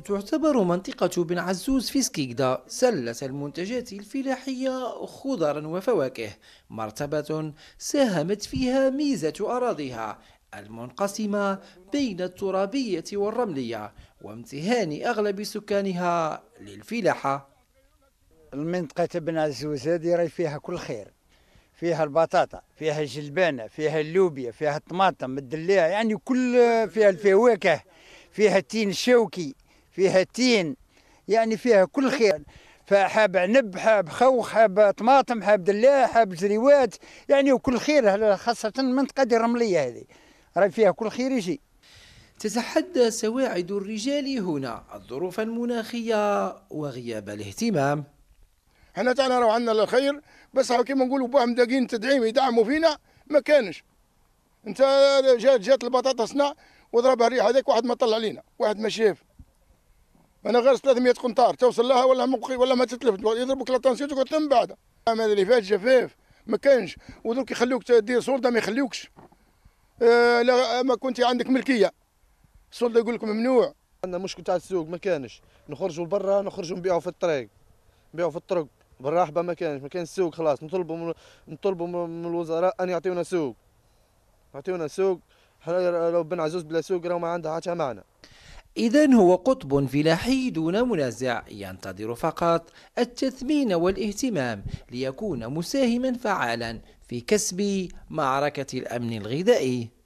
تعتبر منطقة بن عزوز في سكيكدا سلة المنتجات الفلاحية خضرا وفواكه مرتبة ساهمت فيها ميزة أراضيها المنقسمة بين الترابية والرملية وامتهان أغلب سكانها للفلاحة المنطقة بن عزوز هذه راهي فيها كل خير فيها البطاطا فيها الجلبانة فيها اللوبيا فيها الطماطم الدلاع يعني كل فيها الفواكه فيها التين الشوكي فيها تين يعني فيها كل خير فحاب عنب حاب خوخ حاب طماطم حاب دلاح حاب زريوات يعني وكل خير خاصة المنطقة الرملية هذه راهي فيها كل خير يجي تتحدى سواعد الرجال هنا الظروف المناخية وغياب الاهتمام حنا تاعنا راهو عندنا الخير بس راهو كيما نقولوا باهم داقين تدعيم يدعموا فينا ما كانش انت جات جات البطاطا صنع وضربها الريح هذاك واحد ما طلع لينا واحد ما شاف انا غير 300 قنطار توصل لها ولا مبقي ولا ما تتلف يضربك طونسيون تقعد تم بعد العام هذا اللي فات جفاف ما كانش ودرك يخلوك تدير سلطه ما يخلوكش آه لا ما كنت عندك ملكيه السلطه يقول لك ممنوع عندنا مشكل تاع السوق ما كانش نخرجوا لبرا نخرجوا نبيعوا في الطريق نبيعوا في الطرق بالراحبه ما كانش ما كانش السوق خلاص نطلبوا من نطلبوا من الوزراء ان يعطيونا سوق يعطيونا سوق لو بن عزوز بلا سوق راه ما عندها حتى معنى إذا هو قطب فلاحي دون منازع ينتظر فقط التثمين والاهتمام ليكون مساهما فعالا في كسب معركة الأمن الغذائي